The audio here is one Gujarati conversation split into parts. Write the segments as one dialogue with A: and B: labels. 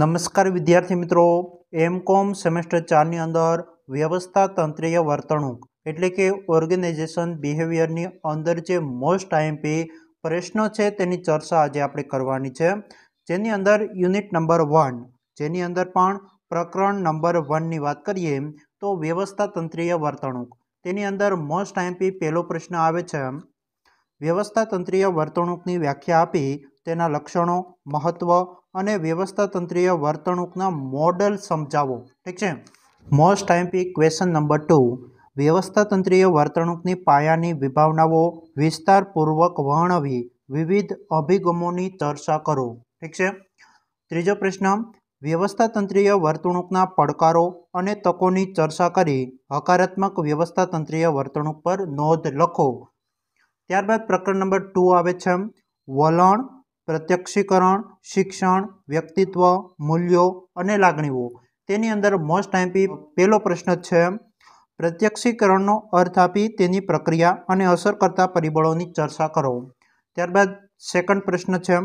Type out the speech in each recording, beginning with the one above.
A: નમસ્કાર વિદ્યાર્થી મિત્રો એમ કોમ સેમેસ્ટર ચારની અંદર વ્યવસ્થા તંત્રીય વર્તણૂક એટલે કે ઓર્ગેનાઇઝેશન બિહેવિયરની અંદર જે મોસ્ટ આઈએમપી પ્રશ્નો છે તેની ચર્ચા આજે આપણે કરવાની છે જેની અંદર યુનિટ નંબર વન જેની અંદર પણ પ્રકરણ નંબર વનની વાત કરીએ તો વ્યવસ્થા તંત્રીય વર્તણૂક તેની અંદર મોસ્ટ આઈએમપી પહેલો પ્રશ્ન આવે છે વ્યવસ્થાતંત્રીય વર્તણૂકની વ્યાખ્યા આપી તેના લક્ષણો મહત્વ અને વ્યવસ્થાતંત્રીય વર્તણૂકના મોડલ સમજાવો ઠીક છે મોસ્ટ ટાઈમપી ક્વેશ્ચન નંબર ટુ વ્યવસ્થાતંત્રીય વર્તણૂકની પાયાની વિભાવનાઓ વિસ્તારપૂર્વક વર્ણવી વિવિધ અભિગમોની ચર્ચા કરો ઠીક છે ત્રીજો પ્રશ્ન વ્યવસ્થાતંત્રીય વર્તણૂકના પડકારો અને તકોની ચર્ચા કરી હકારાત્મક વ્યવસ્થાતંત્રીય વર્તણૂક પર નોંધ લખો ત્યારબાદ પ્રકરણ નંબર ટુ આવે છે વલણ પ્રત્યક્ષીકરણ શિક્ષણ વ્યક્તિત્વ મૂલ્યો અને લાગણીઓ તેની અંદર મોસ્ટ આઈમ્પી પહેલો પ્રશ્ન છે પ્રત્યક્ષીકરણનો અર્થ આપી તેની પ્રક્રિયા અને અસર કરતા પરિબળોની ચર્ચા કરો ત્યારબાદ સેકન્ડ પ્રશ્ન છે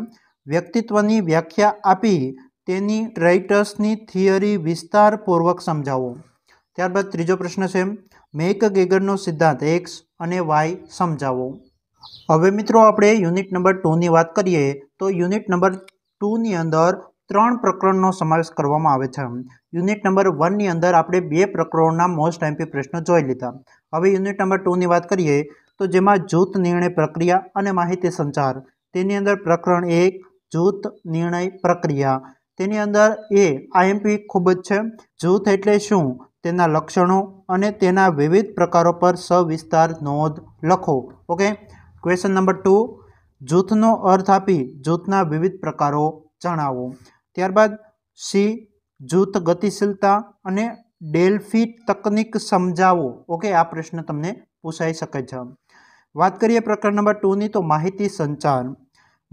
A: વ્યક્તિત્વની વ્યાખ્યા આપી તેની ટ્રાઇટસની થિયરી વિસ્તારપૂર્વક સમજાવો ત્યારબાદ ત્રીજો પ્રશ્ન છે મેક ગેગરનો સિદ્ધાંત એક્સ અને વાય સમજાવો હવે મિત્રો આપણે યુનિટ નંબર ટુની વાત કરીએ તો યુનિટ નંબર ટુની અંદર ત્રણ પ્રકરણનો સમાવેશ કરવામાં આવે છે યુનિટ નંબર વનની અંદર આપણે બે પ્રકરણોના મોસ્ટ એમપી પ્રશ્નો જોઈ લીધા હવે યુનિટ નંબર ટુની વાત કરીએ તો જેમાં જૂથ નિર્ણય પ્રક્રિયા અને માહિતી સંચાર તેની અંદર પ્રકરણ એક જૂથ નિર્ણય પ્રક્રિયા તેની અંદર એ આઈએમપી ખૂબ જ છે જૂથ એટલે શું તેના લક્ષણો અને તેના વિવિધ પ્રકારો પર સવિસ્તાર નોંધ લખો ઓકે ક્વેશ્ચન નંબર ટુ જૂથનો અર્થ આપી જૂથના વિવિધ પ્રકારો જણાવો ત્યારબાદ સી જૂથ ગતિશીલતા અને ડેલ્ફી તકનિક સમજાવો ઓકે આ પ્રશ્ન તમને પૂછાઈ શકે છે વાત કરીએ પ્રકરણ નંબર ટુની તો માહિતી સંચાર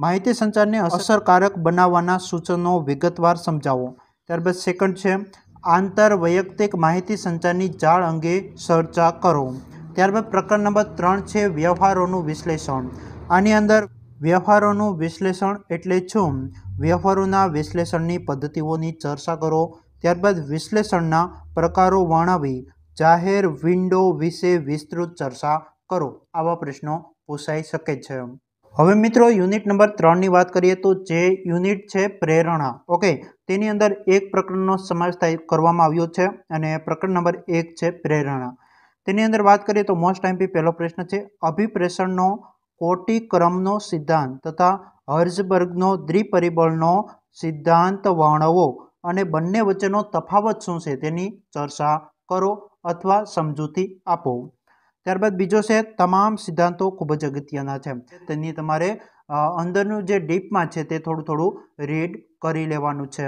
A: માહિતી સંચારને અસરકારક બનાવવાના સૂચનો વિગતવાર સમજાવો ત્યારબાદ સેકન્ડ છે આંતર વૈયક્તિક માહિતી સંચારની જાળ અંગે ચર્ચા કરો ત્યારબાદ પ્રકરણ નંબર ત્રણ છે વ્યવહારોનું વિશ્લેષણ આની અંદર વ્યવહારોનું વિશ્લેષણ એટલે શું વ્યવહારોના વિશ્લેષણની પદ્ધતિઓની ચર્ચા કરો ત્યારબાદ વિશ્લેષણના પ્રકારો વર્ણવી જાહેર વિન્ડો વિશે વિસ્તૃત ચર્ચા કરો આવા પ્રશ્નો પૂછાઈ શકે છે હવે મિત્રો યુનિટ નંબર ત્રણની વાત કરીએ તો જે યુનિટ છે પ્રેરણા ઓકે તેની અંદર એક પ્રકરણનો સમાવેશ થાય કરવામાં આવ્યો છે અને પ્રકરણ નંબર એક છે પ્રેરણા તેની અંદર વાત કરીએ તો મોસ્ટ ટાઈમપી પહેલો પ્રશ્ન છે અભિપ્રેષણનો કોટિક્રમનો સિદ્ધાંત તથા હર્ઝબર્ગનો દ્વિપરિબળનો સિદ્ધાંત વર્ણવો અને બંને વચ્ચેનો તફાવત શું છે તેની ચર્ચા કરો અથવા સમજૂતી આપો ત્યારબાદ બીજો છે તમામ સિદ્ધાંતો ખૂબ જ અગત્યના છે તેની તમારે અંદરનું જે ડીપમાં છે તે થોડું થોડું રીડ કરી લેવાનું છે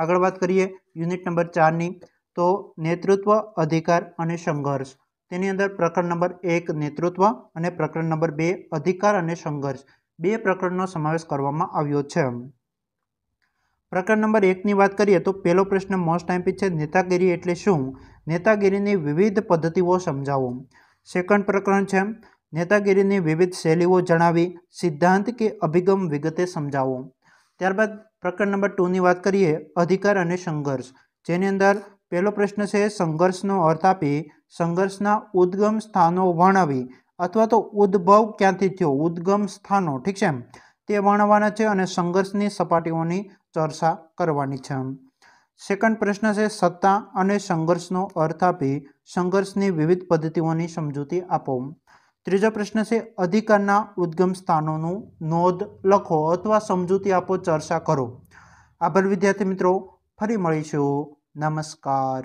A: આગળ વાત કરીએ યુનિટ નંબર ચારની તો નેતૃત્વ અધિકાર અને સંઘર્ષ તેની અંદર પ્રકરણ નંબર એક નેતૃત્વ અને પ્રકરણ નંબર બે અધિકાર અને સંઘર્ષ બે પ્રકરણનો સમાવેશ કરવામાં આવ્યો છે પ્રકરણ નંબર એકની વાત કરીએ તો પહેલો પ્રશ્ન મોસ્ટ ટાઈમપી છે નેતાગીરી એટલે શું નેતાગીરીની વિવિધ પદ્ધતિઓ સમજાવો સેકન્ડ પ્રકરણ છે નેતાગીરીની વિવિધ શૈલીઓ જણાવી સિદ્ધાંત કે અભિગમ વિગતે સમજાવો ત્યારબાદ પ્રકરણ નંબર ટુની વાત કરીએ અધિકાર અને સંઘર્ષ જેની અંદર પહેલો પ્રશ્ન છે સંઘર્ષનો અર્થ આપી સંઘર્ષના ઉદ્ગમ સ્થાનો વર્ણવી અથવા તો ઉદ્ભવ ક્યાંથી થયો ઉદ્ગમ સ્થાનો ઠીક છે એમ તે વર્ણવવાના છે અને સંઘર્ષની સપાટીઓની ચર્ચા કરવાની છે સેકન્ડ પ્રશ્ન છે સત્તા અને સંઘર્ષનો અર્થ આપી સંઘર્ષની વિવિધ પદ્ધતિઓની સમજૂતી આપો ત્રીજો પ્રશ્ન છે અધિકારના ઉદ્ગમ સ્થાનોનું નોંધ લખો અથવા સમજૂતી આપો ચર્ચા કરો આભાર વિદ્યાર્થી મિત્રો ફરી મળીશું નમસ્કાર